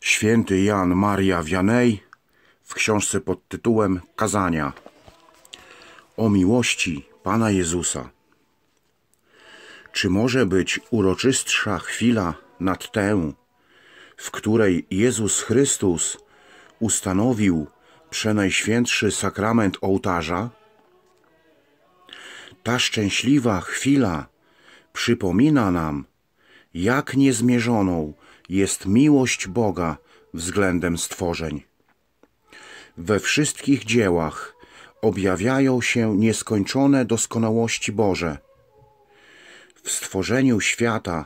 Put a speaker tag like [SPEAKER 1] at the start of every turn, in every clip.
[SPEAKER 1] Święty Jan Maria Wianej w książce pod tytułem Kazania o miłości Pana Jezusa. Czy może być uroczystsza chwila nad tę, w której Jezus Chrystus ustanowił przenajświętszy sakrament ołtarza? Ta szczęśliwa chwila przypomina nam, jak niezmierzoną jest miłość Boga względem stworzeń. We wszystkich dziełach objawiają się nieskończone doskonałości Boże. W stworzeniu świata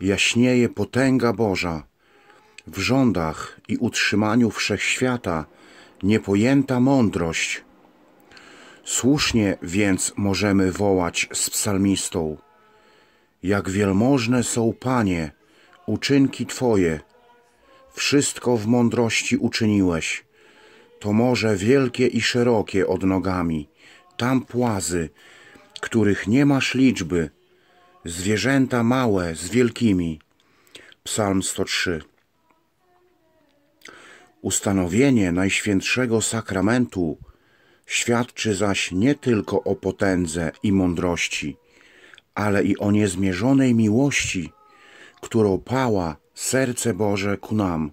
[SPEAKER 1] jaśnieje potęga Boża, w rządach i utrzymaniu wszechświata niepojęta mądrość. Słusznie więc możemy wołać z psalmistą: Jak wielmożne są Panie! uczynki Twoje, wszystko w mądrości uczyniłeś. To morze wielkie i szerokie od nogami, tam płazy, których nie masz liczby, zwierzęta małe z wielkimi. Psalm 103 Ustanowienie Najświętszego Sakramentu świadczy zaś nie tylko o potędze i mądrości, ale i o niezmierzonej miłości, którą pała serce Boże ku nam.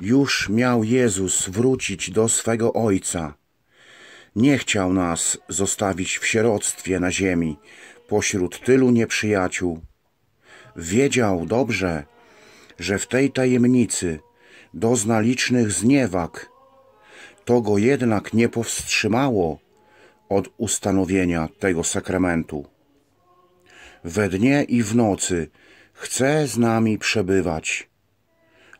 [SPEAKER 1] Już miał Jezus wrócić do swego Ojca. Nie chciał nas zostawić w sieroctwie na ziemi, pośród tylu nieprzyjaciół. Wiedział dobrze, że w tej tajemnicy dozna licznych zniewag. To go jednak nie powstrzymało od ustanowienia tego sakramentu. We dnie i w nocy chce z nami przebywać,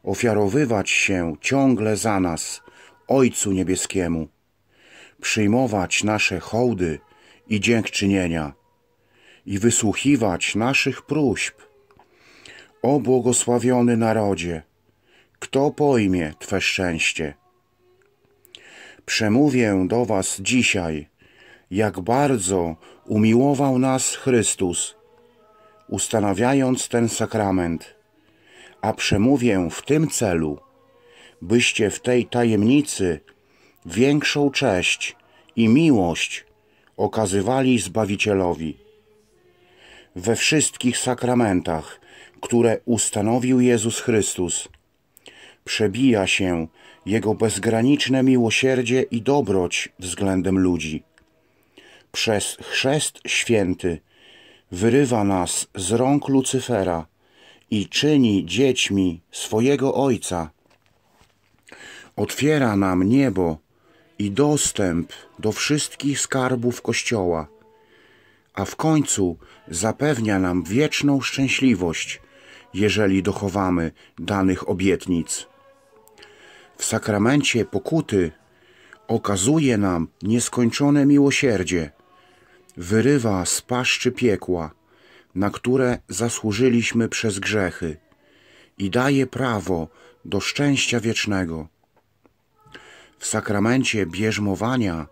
[SPEAKER 1] ofiarowywać się ciągle za nas, Ojcu Niebieskiemu, przyjmować nasze hołdy i dziękczynienia i wysłuchiwać naszych próśb. O błogosławiony narodzie, kto pojmie Twe szczęście? Przemówię do Was dzisiaj, jak bardzo umiłował nas Chrystus, ustanawiając ten sakrament, a przemówię w tym celu, byście w tej tajemnicy większą cześć i miłość okazywali Zbawicielowi. We wszystkich sakramentach, które ustanowił Jezus Chrystus, przebija się Jego bezgraniczne miłosierdzie i dobroć względem ludzi. Przez chrzest święty – wyrywa nas z rąk Lucyfera i czyni dziećmi swojego Ojca. Otwiera nam niebo i dostęp do wszystkich skarbów Kościoła, a w końcu zapewnia nam wieczną szczęśliwość, jeżeli dochowamy danych obietnic. W sakramencie pokuty okazuje nam nieskończone miłosierdzie – wyrywa z paszczy piekła, na które zasłużyliśmy przez grzechy, i daje prawo do szczęścia wiecznego. W sakramencie bierzmowania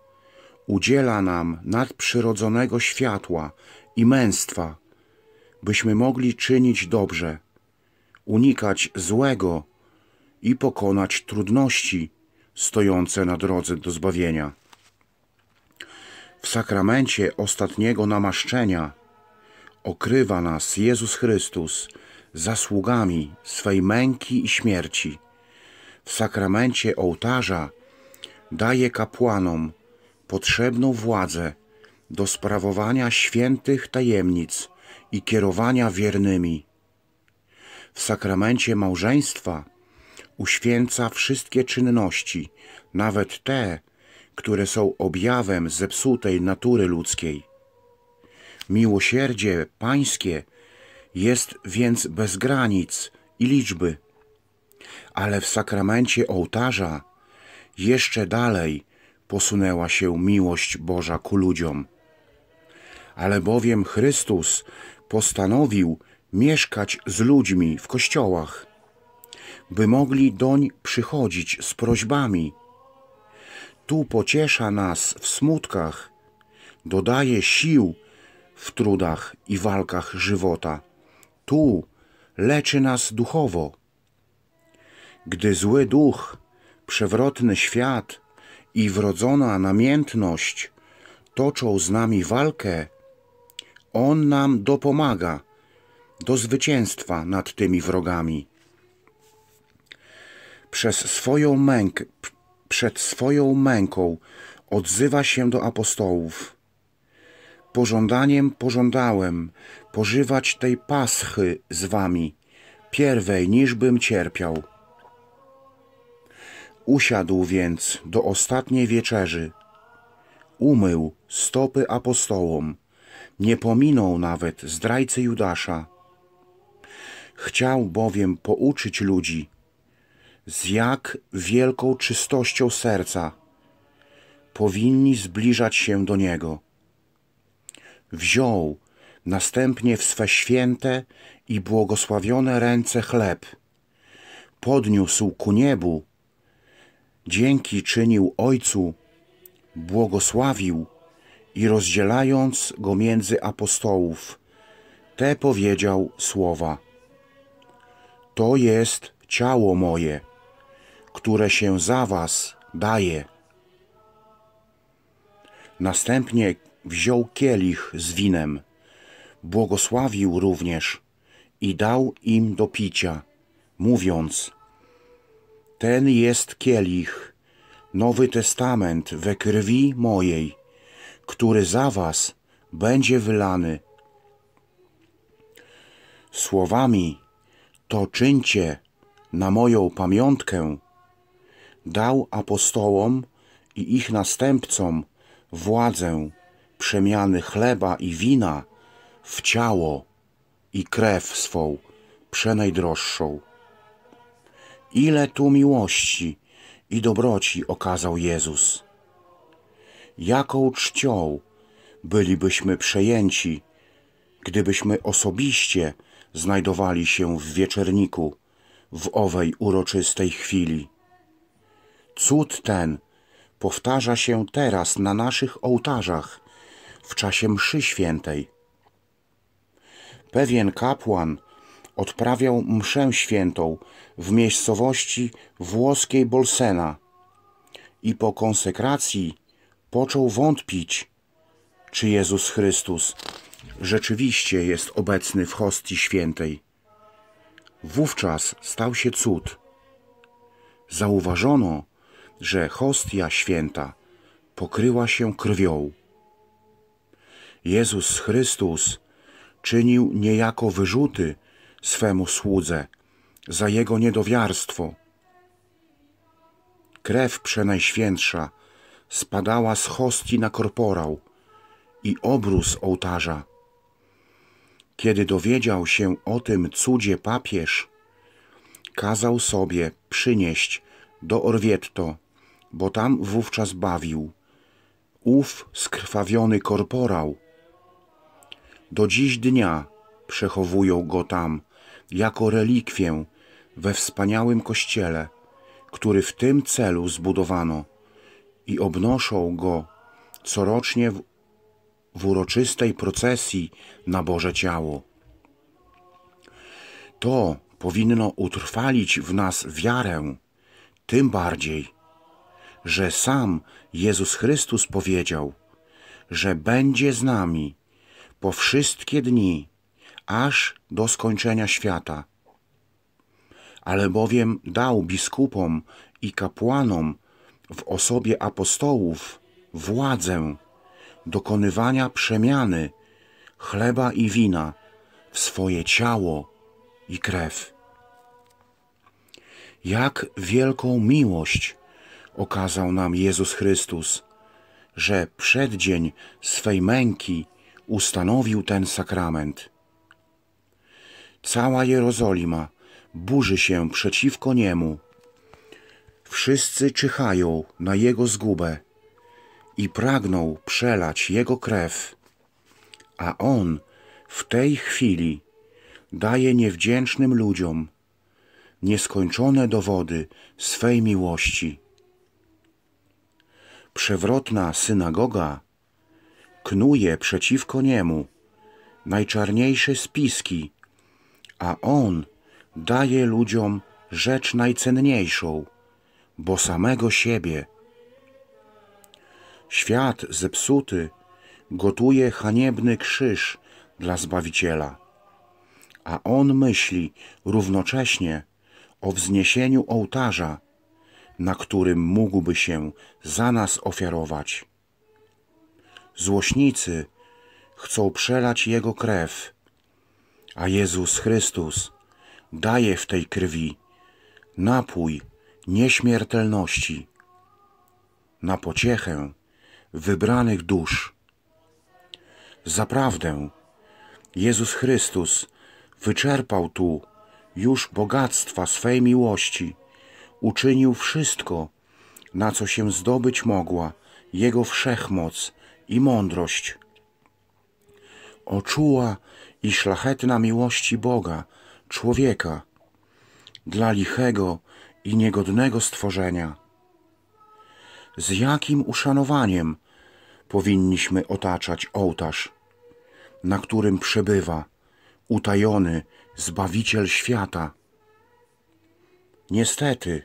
[SPEAKER 1] udziela nam nadprzyrodzonego światła i męstwa, byśmy mogli czynić dobrze, unikać złego i pokonać trudności stojące na drodze do zbawienia. W sakramencie ostatniego namaszczenia okrywa nas Jezus Chrystus zasługami swej męki i śmierci. W sakramencie ołtarza daje kapłanom potrzebną władzę do sprawowania świętych tajemnic i kierowania wiernymi. W sakramencie małżeństwa uświęca wszystkie czynności, nawet te, które są objawem zepsutej natury ludzkiej. Miłosierdzie Pańskie jest więc bez granic i liczby, ale w sakramencie ołtarza jeszcze dalej posunęła się miłość Boża ku ludziom. Ale bowiem Chrystus postanowił mieszkać z ludźmi w kościołach, by mogli doń przychodzić z prośbami tu pociesza nas w smutkach, dodaje sił w trudach i walkach żywota. Tu leczy nas duchowo. Gdy zły duch, przewrotny świat i wrodzona namiętność toczą z nami walkę, on nam dopomaga do zwycięstwa nad tymi wrogami. Przez swoją mękę, przed swoją męką odzywa się do apostołów. Pożądaniem pożądałem pożywać tej paschy z wami, pierwej niżbym cierpiał. Usiadł więc do ostatniej wieczerzy, umył stopy apostołom, nie pominął nawet zdrajcy Judasza. Chciał bowiem pouczyć ludzi, z jak wielką czystością serca powinni zbliżać się do Niego. Wziął następnie w swe święte i błogosławione ręce chleb, podniósł ku niebu, dzięki czynił Ojcu, błogosławił i rozdzielając go między apostołów, te powiedział słowa: To jest ciało moje które się za was daje. Następnie wziął kielich z winem, błogosławił również i dał im do picia, mówiąc: Ten jest kielich, Nowy Testament we krwi mojej, który za was będzie wylany. Słowami to czyńcie na moją pamiątkę, dał apostołom i ich następcom władzę przemiany chleba i wina w ciało i krew swą przenajdroższą. Ile tu miłości i dobroci okazał Jezus. Jaką czcią bylibyśmy przejęci, gdybyśmy osobiście znajdowali się w wieczerniku w owej uroczystej chwili. Cud ten powtarza się teraz na naszych ołtarzach w czasie mszy świętej. Pewien kapłan odprawiał mszę świętą w miejscowości włoskiej Bolsena i po konsekracji począł wątpić, czy Jezus Chrystus rzeczywiście jest obecny w hostii świętej. Wówczas stał się cud. Zauważono, że hostia święta pokryła się krwią. Jezus Chrystus czynił niejako wyrzuty swemu słudze za jego niedowiarstwo. Krew przenajświętsza spadała z hostii na korporał i obrus ołtarza. Kiedy dowiedział się o tym cudzie papież, kazał sobie przynieść do Orwietto bo tam wówczas bawił ów skrwawiony korporał. Do dziś dnia przechowują go tam jako relikwię we wspaniałym kościele, który w tym celu zbudowano i obnoszą go corocznie w, w uroczystej procesji na Boże Ciało. To powinno utrwalić w nas wiarę, tym bardziej, że sam Jezus Chrystus powiedział, że będzie z nami po wszystkie dni, aż do skończenia świata. Ale bowiem dał biskupom i kapłanom w osobie apostołów władzę dokonywania przemiany chleba i wina w swoje ciało i krew. Jak wielką miłość okazał nam Jezus Chrystus, że przeddzień swej męki ustanowił ten sakrament. Cała Jerozolima burzy się przeciwko niemu. Wszyscy czyhają na jego zgubę i pragną przelać jego krew, a on w tej chwili daje niewdzięcznym ludziom nieskończone dowody swej miłości przewrotna synagoga knuje przeciwko niemu najczarniejsze spiski, a on daje ludziom rzecz najcenniejszą, bo samego siebie. Świat zepsuty gotuje haniebny krzyż dla Zbawiciela, a on myśli równocześnie o wzniesieniu ołtarza na którym mógłby się za nas ofiarować. Złośnicy chcą przelać Jego krew, a Jezus Chrystus daje w tej krwi napój nieśmiertelności, na pociechę wybranych dusz. Zaprawdę, Jezus Chrystus wyczerpał tu już bogactwa swej miłości uczynił wszystko, na co się zdobyć mogła Jego wszechmoc i mądrość. Oczuła i szlachetna miłości Boga, człowieka, dla lichego i niegodnego stworzenia. Z jakim uszanowaniem powinniśmy otaczać ołtarz, na którym przebywa utajony Zbawiciel świata. Niestety,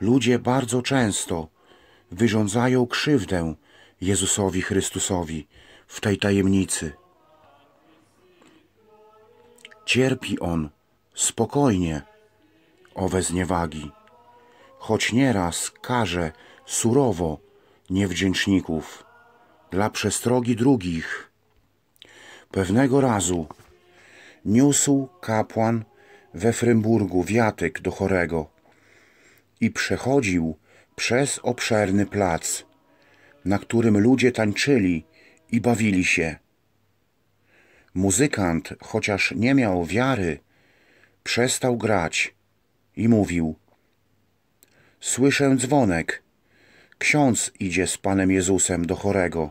[SPEAKER 1] ludzie bardzo często wyrządzają krzywdę Jezusowi Chrystusowi w tej tajemnicy. Cierpi on spokojnie owe zniewagi, choć nieraz karze surowo niewdzięczników dla przestrogi drugich. Pewnego razu niósł kapłan we Frymburgu wiatyk do chorego i przechodził przez obszerny plac, na którym ludzie tańczyli i bawili się. Muzykant, chociaż nie miał wiary, przestał grać i mówił: Słyszę dzwonek. Ksiądz idzie z Panem Jezusem do chorego.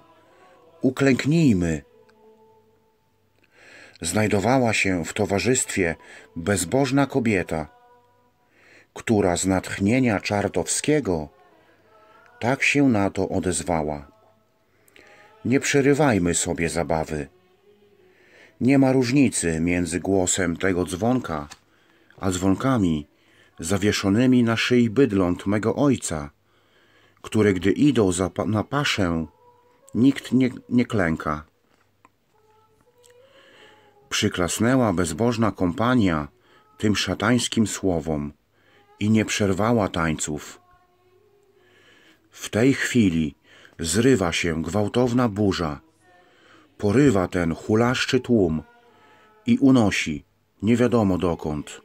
[SPEAKER 1] Uklęknijmy. Znajdowała się w towarzystwie bezbożna kobieta która z natchnienia Czartowskiego tak się na to odezwała. Nie przerywajmy sobie zabawy. Nie ma różnicy między głosem tego dzwonka, a dzwonkami zawieszonymi na szyi bydląt mego ojca, które gdy idą pa na paszę, nikt nie, nie klęka. Przyklasnęła bezbożna kompania tym szatańskim słowom, i nie przerwała tańców. W tej chwili zrywa się gwałtowna burza, porywa ten hulaszczy tłum i unosi nie wiadomo dokąd.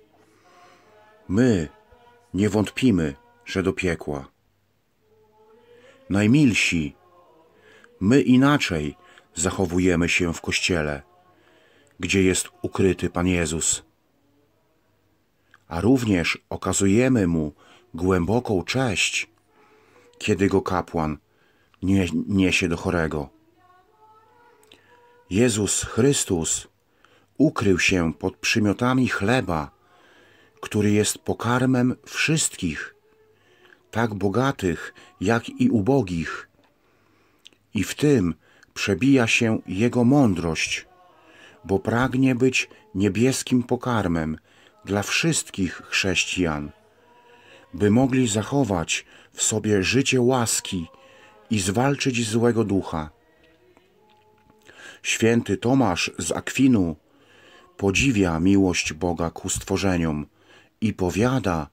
[SPEAKER 1] My nie wątpimy, że do piekła. Najmilsi, my inaczej zachowujemy się w kościele, gdzie jest ukryty Pan Jezus a również okazujemy mu głęboką cześć, kiedy go kapłan nie, niesie do chorego. Jezus Chrystus ukrył się pod przymiotami chleba, który jest pokarmem wszystkich, tak bogatych, jak i ubogich. I w tym przebija się Jego mądrość, bo pragnie być niebieskim pokarmem, dla wszystkich chrześcijan, by mogli zachować w sobie życie łaski i zwalczyć złego ducha. Święty Tomasz z Akwinu podziwia miłość Boga ku stworzeniom i powiada,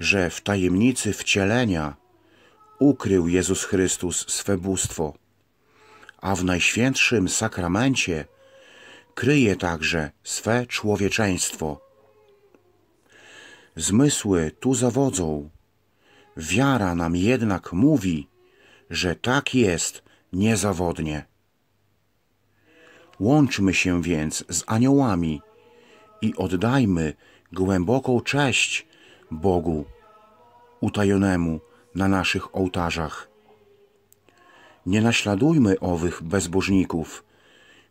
[SPEAKER 1] że w tajemnicy wcielenia ukrył Jezus Chrystus swe bóstwo, a w najświętszym sakramencie kryje także swe człowieczeństwo zmysły tu zawodzą. Wiara nam jednak mówi, że tak jest niezawodnie. Łączmy się więc z aniołami i oddajmy głęboką cześć Bogu utajonemu na naszych ołtarzach. Nie naśladujmy owych bezbożników,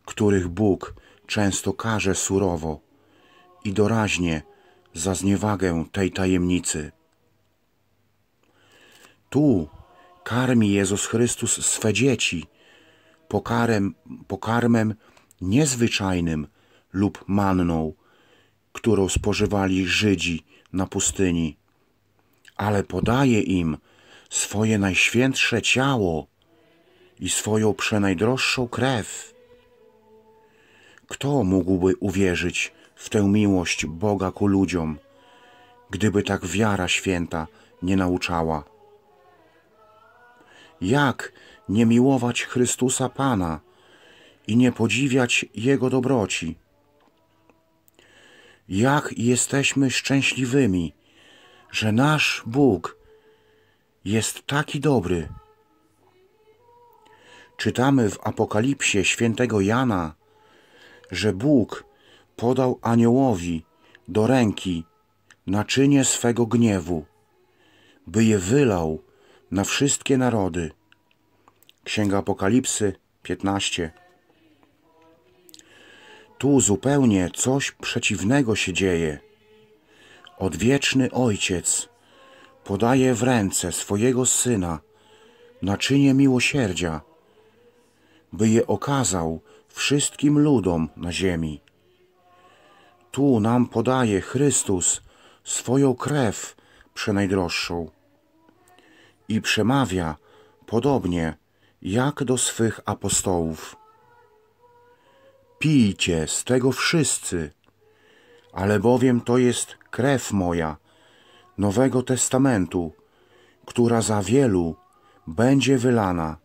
[SPEAKER 1] których Bóg często karze surowo i doraźnie za zniewagę tej tajemnicy. Tu karmi Jezus Chrystus swe dzieci pokarem, pokarmem niezwyczajnym lub manną, którą spożywali Żydzi na pustyni, ale podaje im swoje najświętsze ciało i swoją przenajdroższą krew. Kto mógłby uwierzyć w tę miłość Boga ku ludziom, gdyby tak wiara święta nie nauczała. Jak nie miłować Chrystusa Pana i nie podziwiać Jego dobroci? Jak jesteśmy szczęśliwymi, że nasz Bóg jest taki dobry. Czytamy w Apokalipsie świętego Jana, że Bóg podał aniołowi do ręki naczynie swego gniewu, by je wylał na wszystkie narody. Księga Apokalipsy 15. Tu zupełnie coś przeciwnego się dzieje. Odwieczny Ojciec podaje w ręce swojego Syna naczynie miłosierdzia, by je okazał wszystkim ludom na ziemi. Tu nam podaje Chrystus swoją krew przenajdroższą i przemawia podobnie jak do swych apostołów. Pijcie z tego wszyscy, ale bowiem to jest krew moja, Nowego Testamentu, która za wielu będzie wylana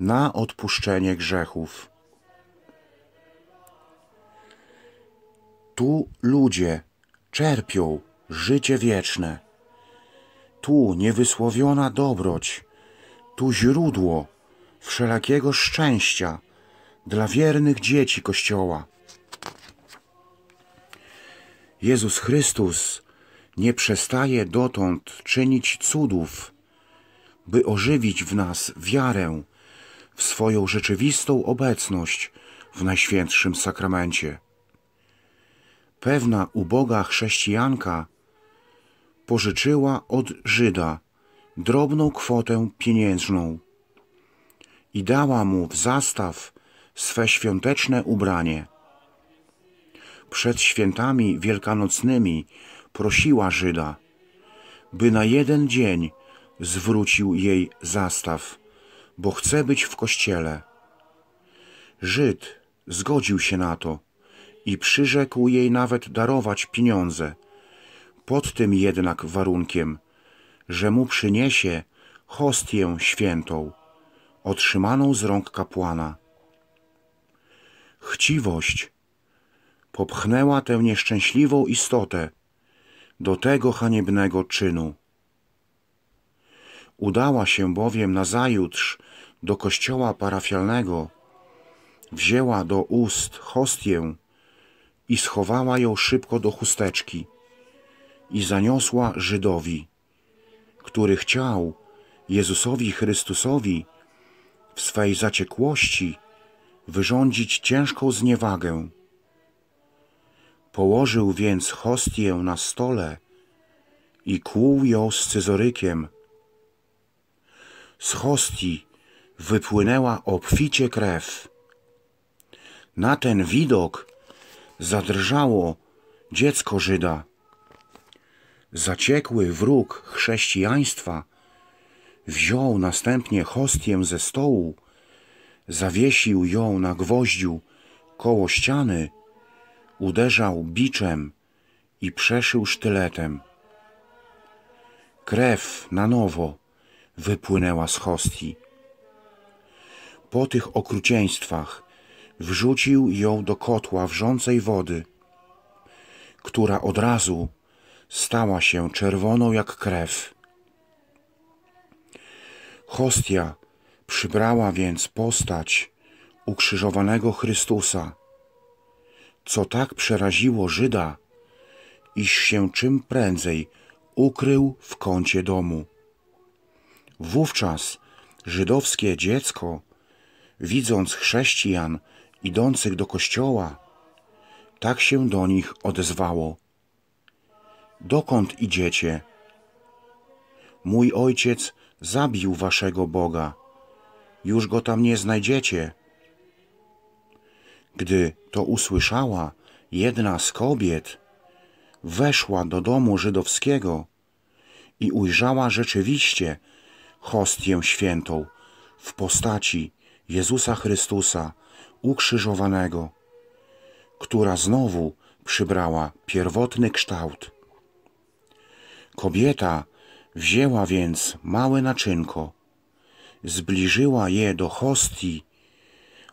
[SPEAKER 1] na odpuszczenie grzechów. Tu ludzie czerpią życie wieczne. Tu niewysłowiona dobroć, tu źródło wszelakiego szczęścia dla wiernych dzieci Kościoła. Jezus Chrystus nie przestaje dotąd czynić cudów, by ożywić w nas wiarę w swoją rzeczywistą obecność w Najświętszym Sakramencie pewna uboga chrześcijanka pożyczyła od Żyda drobną kwotę pieniężną i dała mu w zastaw swe świąteczne ubranie. Przed świętami wielkanocnymi prosiła Żyda, by na jeden dzień zwrócił jej zastaw, bo chce być w kościele. Żyd zgodził się na to i przyrzekł jej nawet darować pieniądze. Pod tym jednak warunkiem, że mu przyniesie hostię świętą, otrzymaną z rąk kapłana. Chciwość popchnęła tę nieszczęśliwą istotę do tego haniebnego czynu. Udała się bowiem nazajutrz do kościoła parafialnego, wzięła do ust hostię i schowała ją szybko do chusteczki i zaniosła Żydowi, który chciał Jezusowi Chrystusowi w swej zaciekłości wyrządzić ciężką zniewagę. Położył więc hostię na stole i kłuł ją z cyzorykiem. Z hostii wypłynęła obficie krew. Na ten widok zadrżało dziecko Żyda. Zaciekły wróg chrześcijaństwa wziął następnie hostię ze stołu, zawiesił ją na gwoździu koło ściany, uderzał biczem i przeszył sztyletem. Krew na nowo wypłynęła z hostii. Po tych okrucieństwach wrzucił ją do kotła wrzącej wody, która od razu stała się czerwoną jak krew. Hostia przybrała więc postać ukrzyżowanego Chrystusa, co tak przeraziło Żyda, iż się czym prędzej ukrył w kącie domu. Wówczas żydowskie dziecko, widząc chrześcijan idących do kościoła, tak się do nich odezwało: Dokąd idziecie? Mój ojciec zabił waszego Boga, już go tam nie znajdziecie. Gdy to usłyszała jedna z kobiet, weszła do domu żydowskiego i ujrzała rzeczywiście hostię świętą w postaci Jezusa Chrystusa ukrzyżowanego, która znowu przybrała pierwotny kształt. Kobieta wzięła więc małe naczynko, zbliżyła je do hostii,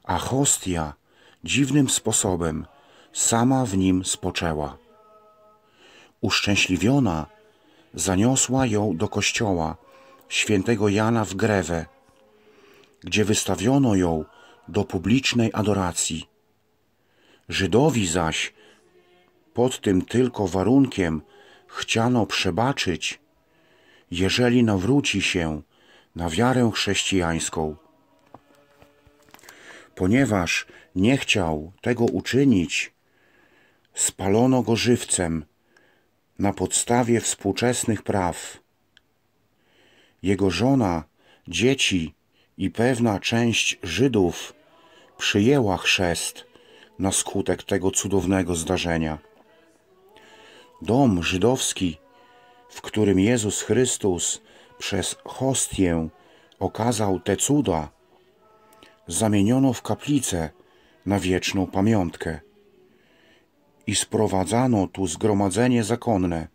[SPEAKER 1] a hostia dziwnym sposobem sama w nim spoczęła. Uszczęśliwiona zaniosła ją do kościoła świętego Jana w Grewę, gdzie wystawiono ją do publicznej adoracji. Żydowi zaś pod tym tylko warunkiem chciano przebaczyć, jeżeli nawróci się na wiarę chrześcijańską. Ponieważ nie chciał tego uczynić, spalono go żywcem na podstawie współczesnych praw. Jego żona, dzieci i pewna część Żydów przyjęła chrzest na skutek tego cudownego zdarzenia. Dom żydowski, w którym Jezus Chrystus przez hostię okazał te cuda, zamieniono w kaplicę na wieczną pamiątkę i sprowadzano tu zgromadzenie zakonne,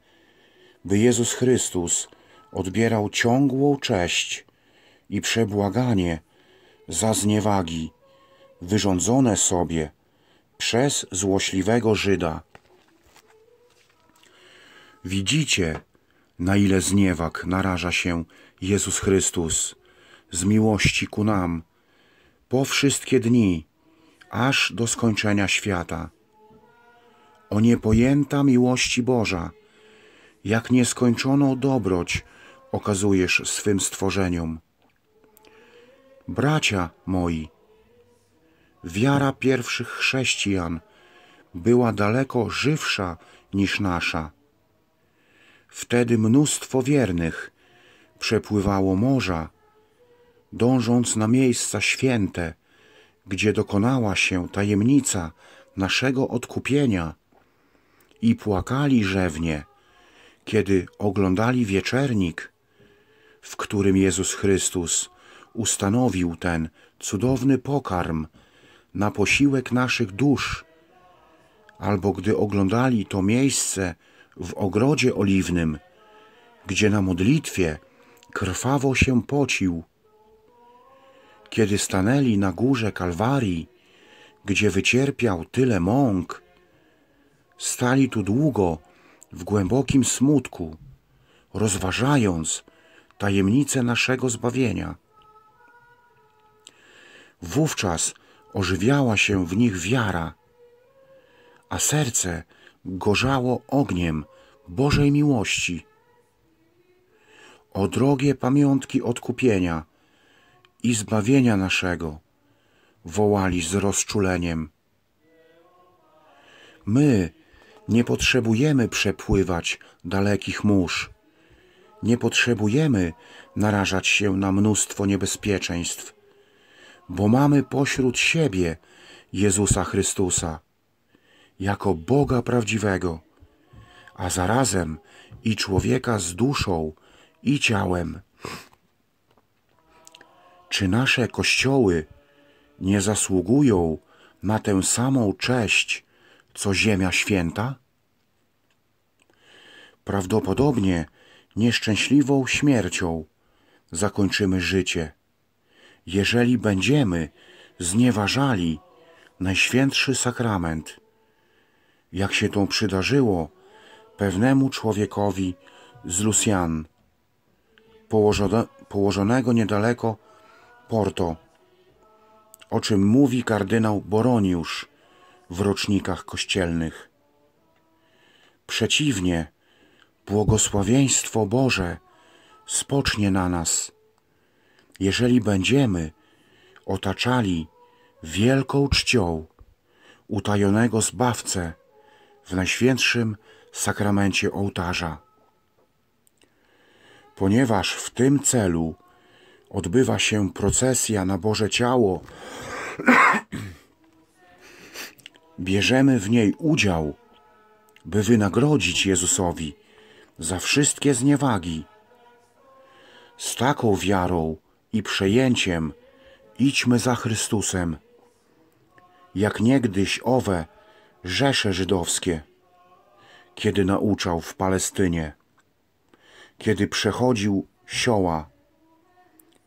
[SPEAKER 1] by Jezus Chrystus odbierał ciągłą cześć i przebłaganie za zniewagi wyrządzone sobie przez złośliwego Żyda. Widzicie, na ile zniewak naraża się Jezus Chrystus z miłości ku nam po wszystkie dni, aż do skończenia świata. O niepojęta miłości Boża, jak nieskończoną dobroć okazujesz swym stworzeniom. Bracia moi, wiara pierwszych chrześcijan była daleko żywsza niż nasza. Wtedy mnóstwo wiernych przepływało morza, dążąc na miejsca święte, gdzie dokonała się tajemnica naszego odkupienia i płakali rzewnie, kiedy oglądali wieczernik, w którym Jezus Chrystus ustanowił ten cudowny pokarm na posiłek naszych dusz, albo gdy oglądali to miejsce w ogrodzie oliwnym, gdzie na modlitwie krwawo się pocił. Kiedy stanęli na górze Kalwarii, gdzie wycierpiał tyle mąk, stali tu długo w głębokim smutku, rozważając tajemnicę naszego zbawienia. Wówczas ożywiała się w nich wiara, a serce gorzało ogniem Bożej miłości. O drogie pamiątki odkupienia i zbawienia naszego, wołali z rozczuleniem. My nie potrzebujemy przepływać dalekich mórz, nie potrzebujemy narażać się na mnóstwo niebezpieczeństw bo mamy pośród siebie Jezusa Chrystusa jako Boga prawdziwego, a zarazem i człowieka z duszą i ciałem. Czy nasze kościoły nie zasługują na tę samą cześć, co Ziemia Święta? Prawdopodobnie nieszczęśliwą śmiercią zakończymy życie jeżeli będziemy znieważali najświętszy sakrament, jak się to przydarzyło pewnemu człowiekowi z Lusian, położonego niedaleko Porto, o czym mówi kardynał Boroniusz w rocznikach kościelnych. Przeciwnie, błogosławieństwo Boże spocznie na nas jeżeli będziemy otaczali wielką czcią utajonego Zbawcę w Najświętszym Sakramencie Ołtarza. Ponieważ w tym celu odbywa się procesja na Boże Ciało, bierzemy w niej udział, by wynagrodzić Jezusowi za wszystkie zniewagi. Z taką wiarą i przejęciem idźmy za Chrystusem, jak niegdyś owe rzesze żydowskie, kiedy nauczał w Palestynie, kiedy przechodził sioła,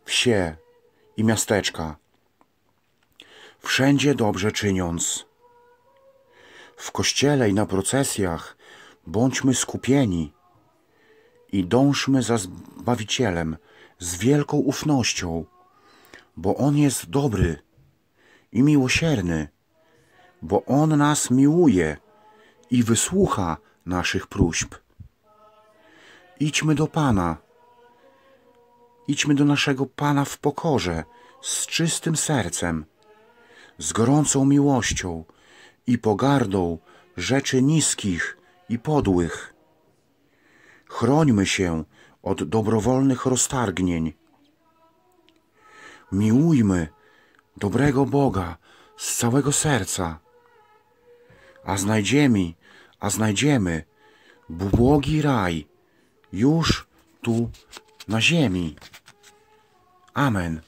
[SPEAKER 1] wsie i miasteczka, wszędzie dobrze czyniąc. W kościele i na procesjach bądźmy skupieni i dążmy za Zbawicielem, z wielką ufnością, bo On jest dobry i miłosierny, bo On nas miłuje i wysłucha naszych próśb. Idźmy do Pana, idźmy do naszego Pana w pokorze, z czystym sercem, z gorącą miłością i pogardą rzeczy niskich i podłych. Chrońmy się od dobrowolnych roztargnień. Miłujmy dobrego Boga z całego serca, a znajdziemy, a znajdziemy błogi raj już tu na ziemi. Amen.